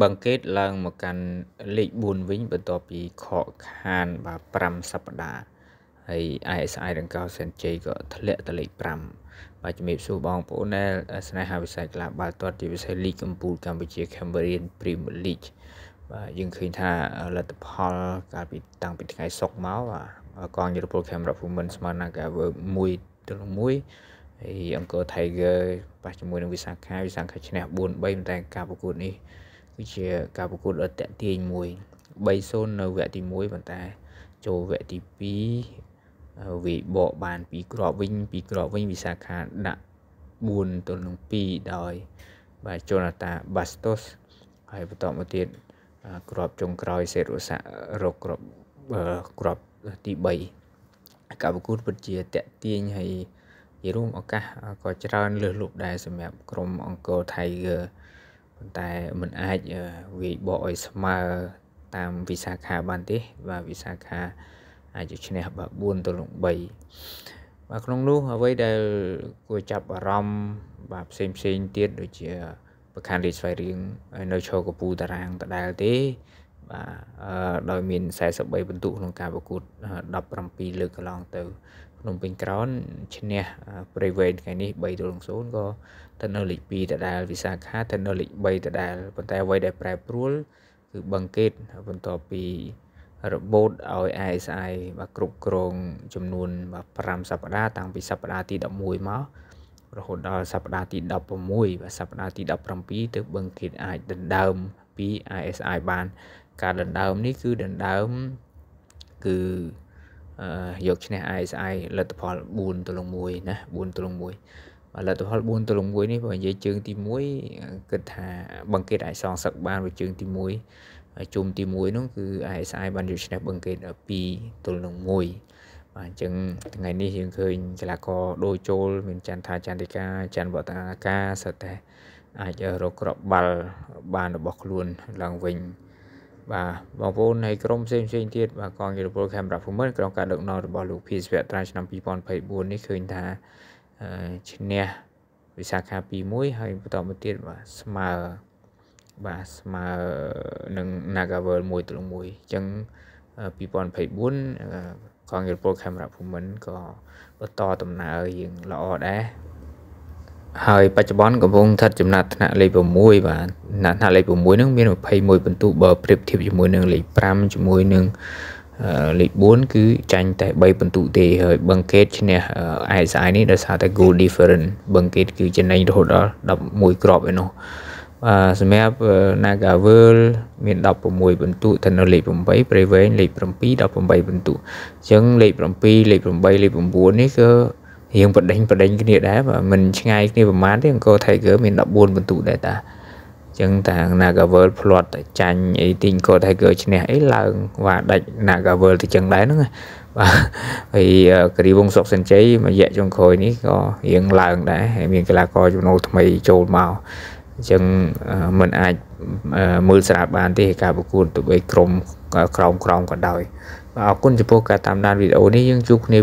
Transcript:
បង្កេតឡើងមកកាន់លេខ4វិញបន្ទាប់ពីខកខានបាទ5សប្តាហ៍ហើយ ISI ដង្កោសេនជ័យក៏ធ្លាក់ទៅលេខ5បាទជំរាបសួរបងប្អូនដែលស្នេហាវិស័យកីឡាបាល់ទាត់ជាវិស័យលីកកម្ពុជាកម្ពុជា Cambodian Premier League បាទយើងឃើញថាលទ្ធផល កាលពីតាំងពីថ្ងៃសុក្រមកបាទកងយុរពល Camera Women ស្មើនឹងកាវើ1ទល់1ហើយអង្គរ Tiger ប៉ះជាមួយនឹងវិសាខាវិសាខាឈ្នះ4 3តែការប្រកួតនេះគឺជាការប្រកួតដ៏តាក់ទាញមួយ3-0នៅវគ្គទី1ប៉ុន្តែចូលវគ្គទី2វាបកបាន2គ្រាប់វិញ2គ្រាប់វិញវិសាខាដាក់4ទល់នឹង2ដោយ បាទ Jonathan Bastos ហើយបន្តមកទៀតក្របចុងក្រោយសេរុស័ករកក្របក្របទី3ការប្រកួតពិតជាតាក់ទាញហើយជារួមឱកាសក៏ច្រើនលើសលប់ដែរសម្រាប់ក្រុមអង្គរ Tiger ប៉ុន្តែมันអាចវាយបកឲ្យស្មើតាមវិសាខាបានទេបាទវិសាខាអាចជឈ្នះបាទ4ទល់នឹង3បាទក្នុងនោះអ្វីដែលគួរចាប់អារម្មណ៍បាទផ្សេងផ្សេងទៀតដូចជា ប្រខានរាជស្វ័យរៀងនៅឈរកពូតារាងដដែលទេបាទដោយមាន43ពិន្ទុក្នុងការប្រកួត17លើកកន្លងទៅភ្នំពេញក្រោនឈ្នះព្រៃវែងថ្ងៃនេះ3-0ក៏ទៅនៅលេខ2ដដែលវិសាខាទៅនៅលេខ3ដដែលប៉ុន្តែអ្វីដែលប្រែប្រួលគឺបឹងកេតបន្ទាប់ពីរបូតឲ្យ ASI បាទគ្រប់គ្រងចំនួន5សប្តាហ៍តាំងពីសប្តាហ៍ទី11មករហូតដល់សប្តាហ៍ទី16បាទសប្តាហ៍ទី17ទើបបឹងកេតអាចដណ្ដើមពី ASI បាន ការដណ្ដើមនេះគឺដណ្ដើមគឺយកឈ្នះឯស្អែកលទ្ធផល4ទល់នឹង1ណា4ទល់នឹង1លទ្ធផល4ទល់នឹង1នេះបើនិយាយជើង ទី1គិតថាបង្កេតអាចសងសឹកបានវាជើងទី1ជុំទី1នោះគឺ ASI បានយកឈ្នះបង្កេត2ទល់នឹង1បាទអញ្ចឹងថ្ងៃនេះយើងឃើញកីឡាករដូចូលមានចន្ទថាចន្ទិកាចន្ទវតនាការសិតតែអាចរកក្របបាល់បានរបស់ខ្លួនឡើងវិញបាទបងប្អូនហើយក្រុមផ្សេងផ្សេងទៀតបាទកងយោធពលខេមរៈភូមិន្ទក្រុមការដឹកនាំរបស់លោកភីសវៈត្រាំឆ្នាំ2024នេះឃើញថាឈ្នះវិសាខា21ហើយបន្តមកទៀតបាទស្មើបាទស្មើនឹង Nagavel 1ទល់1អញ្ចឹង2024កងយោធពលខេមរៈភូមិន្ទក៏បន្តដំណើររៀងល្អដែរហើយបច្ចុប្បន្នកំពុងស្ថិតចំណាត់ថ្នាក់លេខ6បាទណាត់ថ្នាក់លេខ6ហ្នឹងមាន21ពិន្ទុបើប្រៀបធៀបជាមួយនឹងលេខ5ជាមួយនឹងលេខ4គឺចាញ់តែ3ពិន្ទុទេហើយបឹងកេតឈ្នះ ISI នេះដោយសារតែ goal difference បឹងកេតគឺចំណេញរហូតដល់11គ្រាប់ឯនោះបាទសម្រាប់ Nagavel មាន16ពិន្ទុទៅនៅលេខ8ព្រៃវែងលេខ7 18ពិន្ទុអញ្ចឹងលេខ7លេខ8លេខ9នេះគឺរៀងបដិញបដិញគ្នាដែរបើមិនឆ្ងាយគ្នាប្រហែលទេអង្គរ Tiger មាន14ពិន្ទុដែរតាចឹងតា Nagavel ផ្លាត់តែចាញ់អីទីងគាត់ហើយគឺឈ្នះអីឡើងវ៉ាដាច់ Nagavel ទៅចឹងដែរហ្នឹងបាទហើយគរីវងសុកសិនជ័យមួយរយៈចុងក្រោយនេះក៏រៀងឡើងដែរហើយមានកីឡាករចំណូលថ្មីចូលមកចឹងมันអាចមើលស្រាលបានទេការប្រកួតទៅបីក្រុមក្រោមក្រោមក៏ដោយបាទអរគុណចំពោះការតាមដានវីដេអូនេះយើងជួបគ្នា